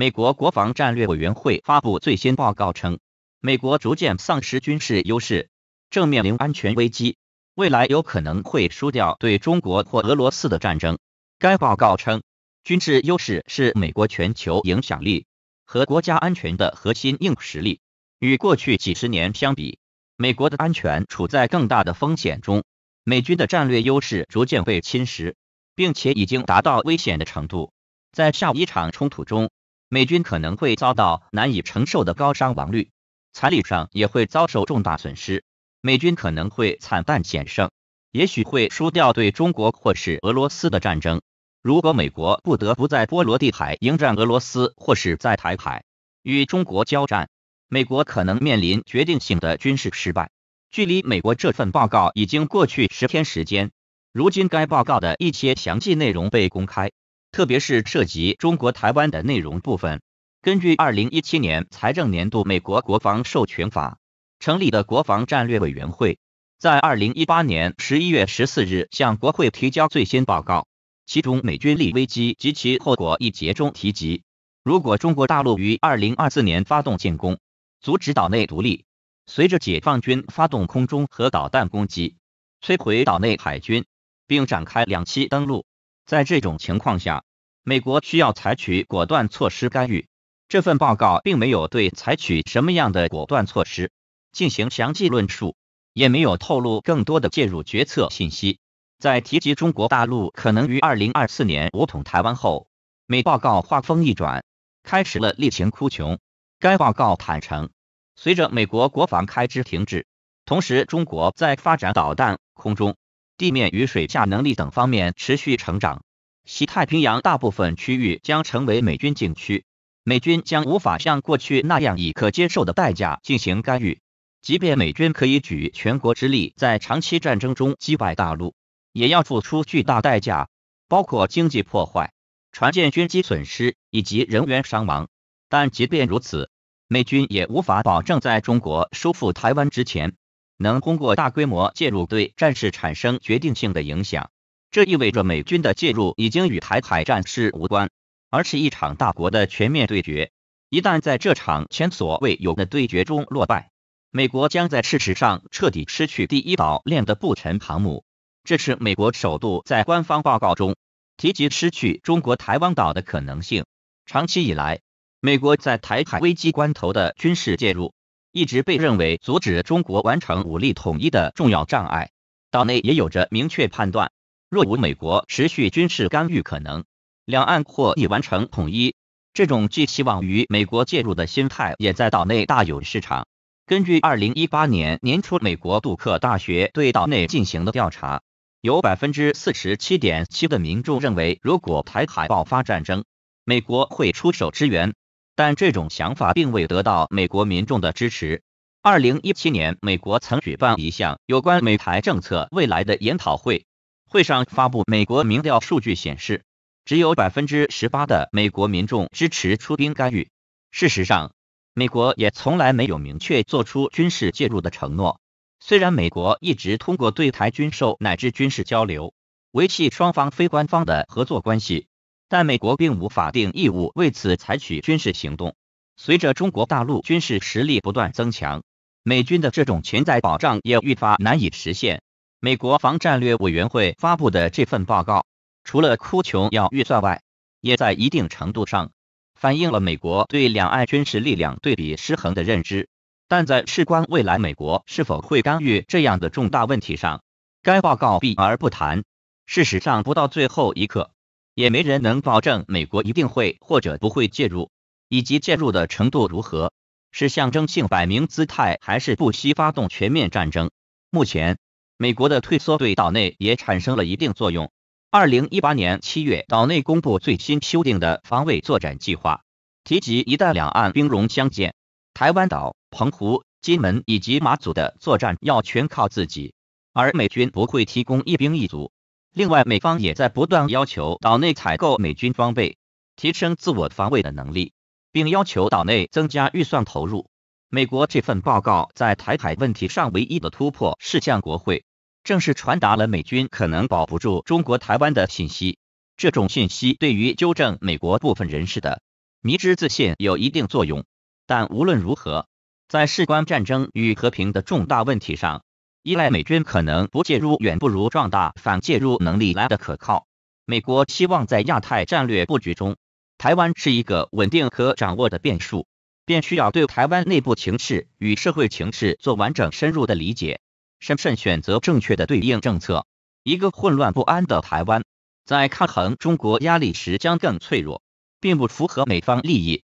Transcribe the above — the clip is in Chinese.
美国国防战略委员会发布最新报告称，美国逐渐丧失军事优势，正面临安全危机，未来有可能会输掉对中国或俄罗斯的战争。该报告称，军事优势是美国全球影响力和国家安全的核心硬实力。与过去几十年相比，美国的安全处在更大的风险中，美军的战略优势逐渐被侵蚀，并且已经达到危险的程度。在下一场冲突中，美军可能会遭到难以承受的高伤亡率，财力上也会遭受重大损失。美军可能会惨淡险胜，也许会输掉对中国或是俄罗斯的战争。如果美国不得不在波罗的海迎战俄罗斯，或是在台海与中国交战，美国可能面临决定性的军事失败。距离美国这份报告已经过去十天时间，如今该报告的一些详细内容被公开。特别是涉及中国台湾的内容部分，根据2017年财政年度美国国防授权法成立的国防战略委员会，在2018年11月14日向国会提交最新报告，其中“美军力危机及其后果”一节中提及，如果中国大陆于2024年发动进攻，阻止岛内独立，随着解放军发动空中和导弹攻击，摧毁岛内海军，并展开两栖登陆。在这种情况下，美国需要采取果断措施干预。这份报告并没有对采取什么样的果断措施进行详细论述，也没有透露更多的介入决策信息。在提及中国大陆可能于二零二四年武统台湾后，美报告话锋一转，开始了例行哭穷。该报告坦诚，随着美国国防开支停滞，同时中国在发展导弹、空中。地面与水下能力等方面持续成长，西太平洋大部分区域将成为美军禁区，美军将无法像过去那样以可接受的代价进行干预。即便美军可以举全国之力在长期战争中击败大陆，也要付出巨大代价，包括经济破坏、船舰军机损失以及人员伤亡。但即便如此，美军也无法保证在中国收复台湾之前。能通过大规模介入对战事产生决定性的影响，这意味着美军的介入已经与台海战事无关，而是一场大国的全面对决。一旦在这场前所未有的对决中落败，美国将在事实上彻底失去第一岛链的不沉航母。这是美国首度在官方报告中提及失去中国台湾岛的可能性。长期以来，美国在台海危机关头的军事介入。一直被认为阻止中国完成武力统一的重要障碍，岛内也有着明确判断：若无美国持续军事干预，可能两岸或已完成统一。这种寄希望于美国介入的心态也在岛内大有市场。根据二零一八年年初美国杜克大学对岛内进行的调查，有百分之四十七点七的民众认为，如果台海爆发战争，美国会出手支援。但这种想法并未得到美国民众的支持。二零一七年，美国曾举办一项有关美台政策未来的研讨会，会上发布美国民调数据显示，只有百分之十八的美国民众支持出兵干预。事实上，美国也从来没有明确做出军事介入的承诺。虽然美国一直通过对台军售乃至军事交流，维系双方非官方的合作关系。但美国并无法定义务为此采取军事行动。随着中国大陆军事实力不断增强，美军的这种潜在保障也愈发难以实现。美国防战略委员会发布的这份报告，除了哭穷要预算外，也在一定程度上反映了美国对两岸军事力量对比失衡的认知。但在事关未来美国是否会干预这样的重大问题上，该报告避而不谈。事实上，不到最后一刻。也没人能保证美国一定会或者不会介入，以及介入的程度如何，是象征性摆明姿态，还是不惜发动全面战争？目前，美国的退缩对岛内也产生了一定作用。二零一八年七月，岛内公布最新修订的防卫作战计划，提及一旦两岸兵戎相见，台湾岛、澎湖、金门以及马祖的作战要全靠自己，而美军不会提供一兵一卒。另外，美方也在不断要求岛内采购美军装备，提升自我防卫的能力，并要求岛内增加预算投入。美国这份报告在台海问题上唯一的突破是向国会正式传达了美军可能保不住中国台湾的信息。这种信息对于纠正美国部分人士的迷之自信有一定作用，但无论如何，在事关战争与和平的重大问题上。依赖美军可能不介入，远不如壮大反介入能力来的可靠。美国希望在亚太战略布局中，台湾是一个稳定和掌握的变数，便需要对台湾内部情势与社会情势做完整深入的理解，审慎选择正确的对应政策。一个混乱不安的台湾，在抗衡中国压力时将更脆弱，并不符合美方利益。